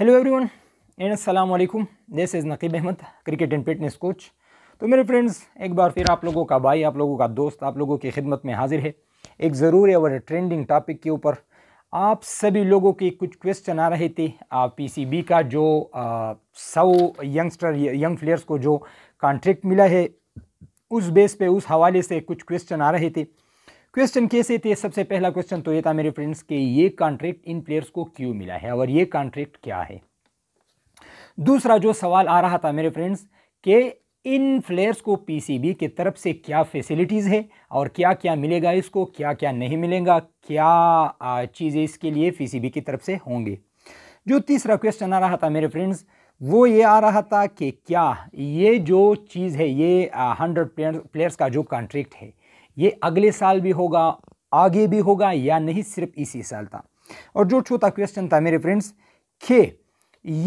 hello everyone one अस्सलाम वालेकुम this is Naqeeb Ahmed cricket and fitness coach तो मेरे फ्रेंड्स एक बार फिर आप लोगों का भाई आप लोगों का दोस्त आप लोगों की खिदमत में हाजिर है एक ज़रूर और ट्रेंडिंग टॉपिक के ऊपर आप सभी लोगों के कुछ क्वेश्चन आ रहे थे पीसीबी का जो सौ यंगस्टर यंग प्लेयर्स को जो कॉन्ट्रैक्ट मिला है उस बेस पे उस हवाले से कुछ क्वेश्चन आ रहे थे क्वेश्चन कैसे थे सबसे पहला क्वेश्चन तो ये था मेरे फ्रेंड्स कि ये कॉन्ट्रैक्ट इन प्लेयर्स को क्यों मिला है और ये कॉन्ट्रैक्ट क्या है दूसरा जो सवाल आ रहा था मेरे फ्रेंड्स के इन प्लेयर्स को पीसीबी की तरफ से क्या फैसिलिटीज़ है और क्या क्या मिलेगा इसको क्या क्या नहीं मिलेगा क्या चीज़ें इसके लिए पी की तरफ से होंगे जो तीसरा क्वेश्चन आ रहा था मेरे फ्रेंड्स वो ये आ रहा था कि क्या ये जो चीज़ है ये हंड्रेड प्लेयर्स का जो कॉन्ट्रैक्ट है ये अगले साल भी होगा आगे भी होगा या नहीं सिर्फ इसी साल था और जो छोटा क्वेश्चन था मेरे फ्रेंड्स के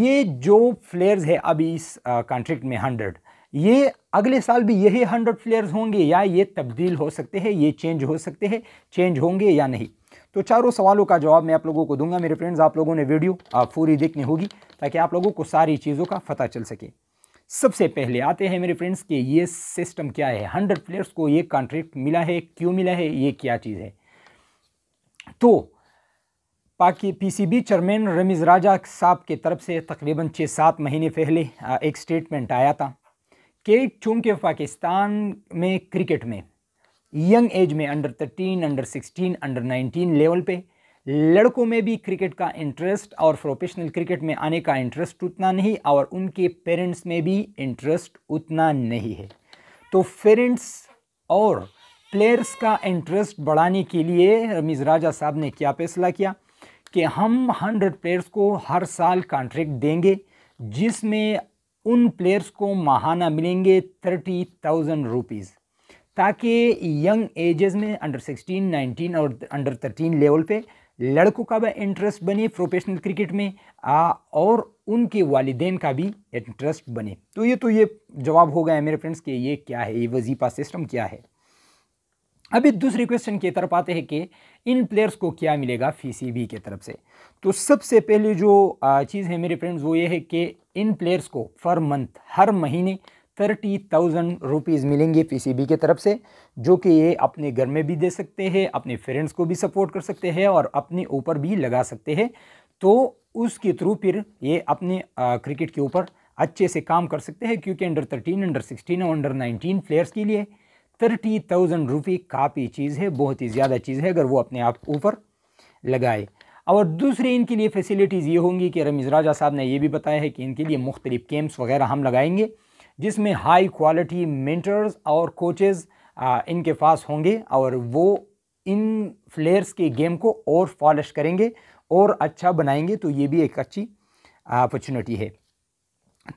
ये जो फ्लेयर्स है अभी इस कॉन्ट्रैक्ट में हंड्रेड ये अगले साल भी यही हंड्रेड फ्लेयर्स होंगे या ये तब्दील हो सकते हैं ये चेंज हो सकते हैं चेंज होंगे या नहीं तो चारों सवालों का जवाब मैं आप लोगों को दूंगा मेरे फ्रेंड्स आप लोगों ने वीडियो पूरी देखनी होगी ताकि आप लोगों को सारी चीज़ों का पता चल सके सबसे पहले आते हैं मेरे फ्रेंड्स कि ये सिस्टम क्या है हंड्रेड प्लेयर्स को ये कॉन्ट्रैक्ट मिला है क्यों मिला है ये क्या चीज़ है तो पाकि पीसीबी चेयरमैन रमीज़ राजा साहब के तरफ से तकरीबन छः सात महीने पहले एक स्टेटमेंट आया था कि चूँकि पाकिस्तान में क्रिकेट में यंग एज में under thirteen under sixteen under nineteen level पर लड़कों में भी क्रिकेट का इंटरेस्ट और प्रोफेशनल क्रिकेट में आने का इंटरेस्ट उतना नहीं और उनके पेरेंट्स में भी इंटरेस्ट उतना नहीं है तो पेरेंट्स और प्लेयर्स का इंटरेस्ट बढ़ाने के लिए रमीज़ राजा साहब ने क्या फैसला किया कि हम हंड्रेड प्लेयर्स को हर साल कॉन्ट्रैक्ट देंगे जिसमें उन प्लेयर्स को माहाना मिलेंगे थर्टी थाउजेंड रुपीज़ ताकि यंग एजेस में अंडर सिक्सटीन नाइनटीन और अंडर थर्टीन लेवल पे लड़कों का भी इंटरेस्ट बने प्रोफेशनल क्रिकेट में आ, और उनके वालदेन का भी इंटरेस्ट बने तो ये तो ये जवाब हो गया मेरे फ्रेंड्स कि ये क्या है ये वजीफा सिस्टम क्या है अभी दूसरे क्वेश्चन की तरफ आते हैं कि इन प्लेयर्स को क्या मिलेगा फीसीबी की तरफ से तो सबसे पहले जो चीज़ है मेरे फ्रेंड्स वो ये है कि इन प्लेयर्स को फर मंथ हर महीने थर्टी थाउजेंड रुपीज़ मिलेंगे पीसीबी की तरफ से जो कि ये अपने घर में भी दे सकते हैं अपने फ्रेंड्स को भी सपोर्ट कर सकते हैं और अपने ऊपर भी लगा सकते हैं तो उसके थ्रू फिर ये अपने क्रिकेट के ऊपर अच्छे से काम कर सकते हैं क्योंकि अंडर थर्टीन अंडर सिक्सटीन और अंडर नाइनटीन प्लेयर्स के लिए थर्टी थाउजेंड रुपये काफ़ी चीज़ है बहुत ही ज़्यादा चीज़ है अगर वो अपने आप ऊपर लगाए और दूसरे इनके लिए फैसिलिटीज़ ये होंगी कि रमीज़ राजा साहब ने ये भी बताया है कि इनके लिए मुख्तलिफ़ कैंप्स वगैरह हम लगाएंगे जिसमें हाई क्वालिटी मेंटर्स और कोचेज़ इनके पास होंगे और वो इन प्लेयर्स के गेम को और पॉलिश करेंगे और अच्छा बनाएंगे तो ये भी एक अच्छी अपॉर्चुनिटी है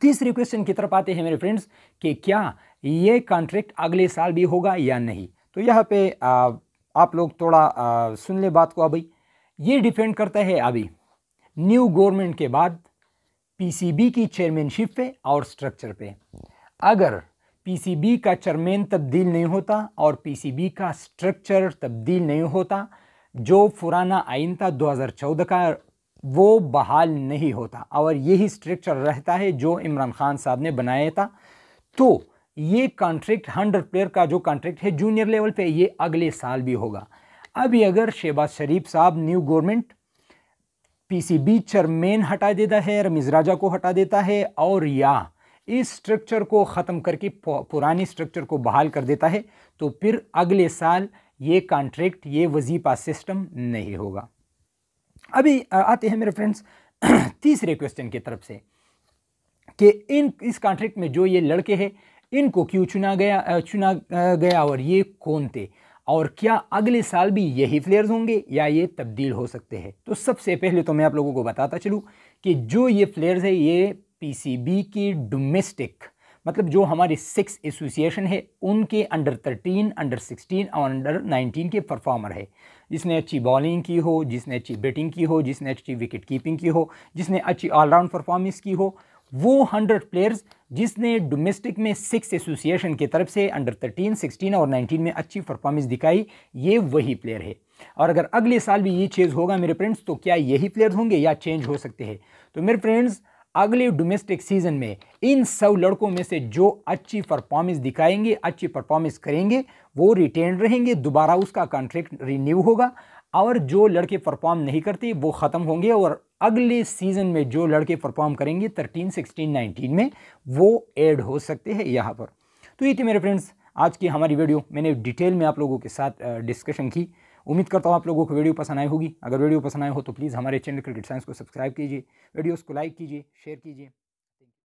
तीसरी क्वेश्चन की तरफ आते हैं मेरे फ्रेंड्स कि क्या ये कॉन्ट्रैक्ट अगले साल भी होगा या नहीं तो यहाँ पे आ, आप लोग थोड़ा आ, सुन ले बात को अभी ये डिपेंड करता है अभी न्यू गवर्नमेंट के बाद पीसीबी की चेयरमैनशिप पे और स्ट्रक्चर पे अगर पीसीबी का चरमेन तब्दील नहीं होता और पीसीबी का स्ट्रक्चर तब्दील नहीं होता जो पुराना आइन था 2014 का वो बहाल नहीं होता और यही स्ट्रक्चर रहता है जो इमरान खान साहब ने बनाया था तो ये कॉन्ट्रैक्ट हंड्रेड प्लेयर का जो कॉन्ट्रैक्ट है जूनियर लेवल पे ये अगले साल भी होगा अभी अगर शहबाज शरीफ साहब न्यू गवर्नमेंट पीसीबी चेयरमैन हटा देता है रमीज राजा को हटा देता है और या इस स्ट्रक्चर को ख़त्म करके पुरानी स्ट्रक्चर को बहाल कर देता है तो फिर अगले साल ये कॉन्ट्रैक्ट ये वजीफ़ा सिस्टम नहीं होगा अभी आते हैं मेरे फ्रेंड्स तीसरे क्वेश्चन की तरफ से कि इन इस कॉन्ट्रैक्ट में जो ये लड़के हैं इनको क्यों चुना गया चुना गया और ये कौन थे और क्या अगले साल भी यही प्लेयर्स होंगे या ये तब्दील हो सकते हैं तो सबसे पहले तो मैं आप लोगों को बताता चलूँ कि जो ये प्लेयर्स है ये पीसीबी की डोमेस्टिक मतलब जो हमारे सिक्स एसोसिएशन है उनके अंडर थर्टीन अंडर सिक्सटीन और अंडर नाइनटीन के परफॉर्मर है जिसने अच्छी बॉलिंग की हो जिसने अच्छी बैटिंग की हो जिसने अच्छी विकेट कीपिंग की हो जिसने अच्छी ऑलराउंड परफॉर्मेंस की हो वो हंड्रेड प्लेयर्स जिसने डोमेस्टिक में सिक्स एसोसिएशन की तरफ से अंडर थर्टीन सिक्सटीन और नाइनटीन में अच्छी परफॉर्मेंस दिखाई ये वही प्लेयर है और अगर अगले साल भी ये चीज़ होगा मेरे फ्रेंड्स तो क्या यही प्लेयर्स होंगे या चेंज हो सकते हैं तो मेरे फ्रेंड्स अगले डोमेस्टिक सीज़न में इन सब लड़कों में से जो अच्छी परफॉर्मेंस दिखाएंगे अच्छी परफॉर्मेंस करेंगे वो रिटेन रहेंगे दोबारा उसका कॉन्ट्रैक्ट रिन्यू होगा और जो लड़के परफॉर्म नहीं करते वो ख़त्म होंगे और अगले सीज़न में जो लड़के परफॉर्म करेंगे थर्टीन सिक्सटीन नाइनटीन में वो ऐड हो सकते हैं यहाँ पर तो ये थे मेरे फ्रेंड्स आज की हमारी वीडियो मैंने डिटेल में आप लोगों के साथ डिस्कशन की उम्मीद करता हूँ आप लोगों को वीडियो पसंद आई होगी अगर वीडियो पसंद आए हो तो प्लीज़ हमारे चैनल क्रिकेट साइंस को सब्सक्राइब कीजिए वीडियोज़ को लाइक कीजिए शेयर कीजिए